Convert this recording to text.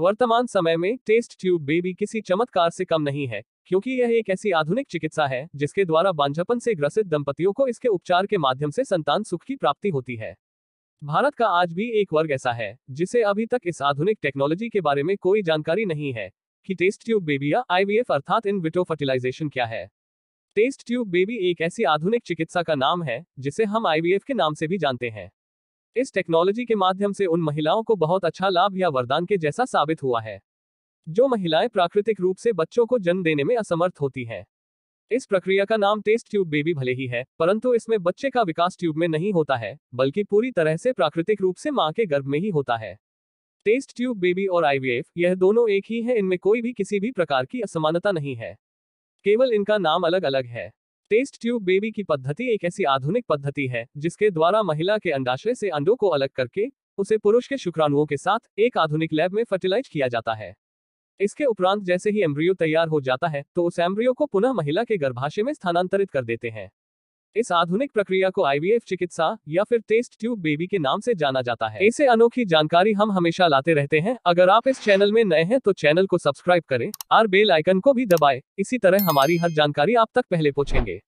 वर्तमान समय में टेस्ट ट्यूब बेबी किसी चमत्कार से कम नहीं है क्योंकि यह एक ऐसी आधुनिक चिकित्सा है जिसके द्वारा बांझपन से ग्रसित दंपतियों को इसके उपचार के माध्यम से संतान सुख की प्राप्ति होती है भारत का आज भी एक वर्ग ऐसा है जिसे अभी तक इस आधुनिक टेक्नोलॉजी के बारे में कोई जानकारी नहीं है कि टेस्ट ट्यूब बेबी या आईवीएफ अर्थात इन विटो फर्टिलाइजेशन क्या है टेस्ट ट्यूब बेबी एक ऐसी आधुनिक चिकित्सा का नाम है जिसे हम आईवीएफ के नाम से भी जानते हैं इस टेक्नोलॉजी के माध्यम से उन महिलाओं को बहुत अच्छा लाभ या वरदान के जैसा साबित हुआ है जो महिलाएं प्राकृतिक रूप से बच्चों को जन्म देने में असमर्थ होती हैं इस प्रक्रिया का नाम टेस्ट ट्यूब बेबी भले ही है परंतु इसमें बच्चे का विकास ट्यूब में नहीं होता है बल्कि पूरी तरह से प्राकृतिक रूप से मां के गर्भ में ही होता है टेस्ट ट्यूब बेबी और आईवीएफ यह दोनों एक ही है इनमें कोई भी किसी भी प्रकार की असमानता नहीं है केवल इनका नाम अलग अलग है टेस्ट ट्यूब बेबी की पद्धति एक ऐसी आधुनिक पद्धति है जिसके द्वारा महिला के अंडाशय से अंडों को अलग करके उसे पुरुष के शुक्राणुओं के साथ एक आधुनिक लैब में फर्टिलाइज किया जाता है इसके उपरांत जैसे ही एम्ब्रियो तैयार हो जाता है तो उस एम्ब्रियो को पुनः महिला के गर्भाशय में स्थानांतरित कर देते हैं इस आधुनिक प्रक्रिया को आईवीएफ चिकित्सा या फिर टेस्ट ट्यूब बेबी के नाम से जाना जाता है ऐसे अनोखी जानकारी हम हमेशा लाते रहते हैं अगर आप इस चैनल में नए हैं तो चैनल को सब्सक्राइब करें और बेल आइकन को भी दबाए इसी तरह हमारी हर जानकारी आप तक पहले पहुँचेंगे